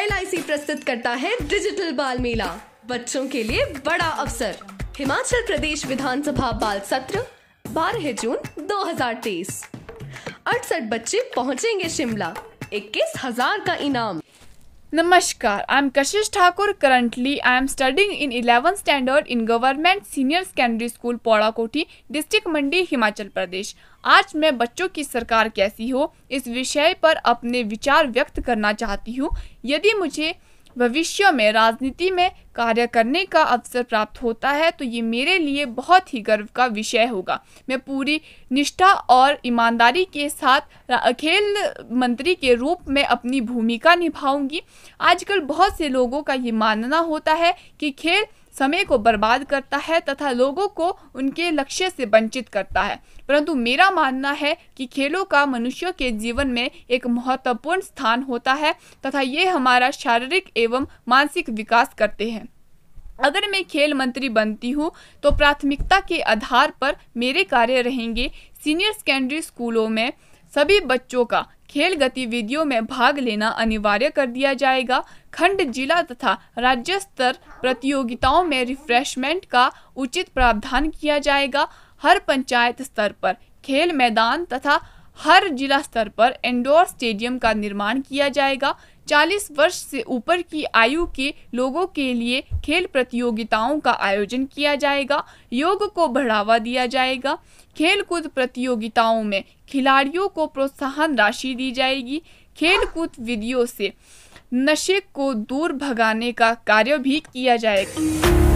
L प्रस्तुत करता है डिजिटल बाल मेला बच्चों के लिए बड़ा अवसर हिमाचल प्रदेश विधानसभा बाल सत्र 12 जून 2023 अड़सठ बच्चे पहुंचेंगे शिमला इक्कीस हजार का इनाम नमस्कार I am Kashish Thakur currently I am studying in eleven standard in government senior secondary school Paura Kothi district मंडी हिमाचल प्रदेश आज मैं बच्चों की सरकार कैसी हो इस विषय पर अपने विचार व्यक्त करना चाहती हूँ यदि मुझे भविष्य में राजनीति में कार्य करने का अवसर प्राप्त होता है तो ये मेरे लिए बहुत ही गर्व का विषय होगा मैं पूरी निष्ठा और ईमानदारी के साथ खेल मंत्री के रूप में अपनी भूमिका निभाऊंगी आजकल बहुत से लोगों का ये मानना होता है कि खेल समय को बर्बाद करता है तथा लोगों को उनके लक्ष्य से वंचित करता है परंतु मेरा मानना है कि खेलों का मनुष्यों के जीवन में एक महत्वपूर्ण स्थान होता है तथा ये हमारा शारीरिक एवं मानसिक विकास करते हैं अगर मैं खेल मंत्री बनती हूँ तो प्राथमिकता के आधार पर मेरे कार्य रहेंगे सीनियर सेकेंडरी स्कूलों में सभी बच्चों का खेल गतिविधियों में भाग लेना अनिवार्य कर दिया जाएगा खंड जिला तथा राज्य स्तर प्रतियोगिताओं में रिफ्रेशमेंट का उचित प्रावधान किया जाएगा हर पंचायत स्तर पर खेल मैदान तथा हर जिला स्तर पर इंडोर स्टेडियम का निर्माण किया जाएगा 40 वर्ष से ऊपर की आयु के लोगों के लिए खेल प्रतियोगिताओं का आयोजन किया जाएगा योग को बढ़ावा दिया जाएगा खेलकूद प्रतियोगिताओं में खिलाड़ियों को प्रोत्साहन राशि दी जाएगी खेलकूद विधियों से नशे को दूर भगाने का कार्य भी किया जाएगा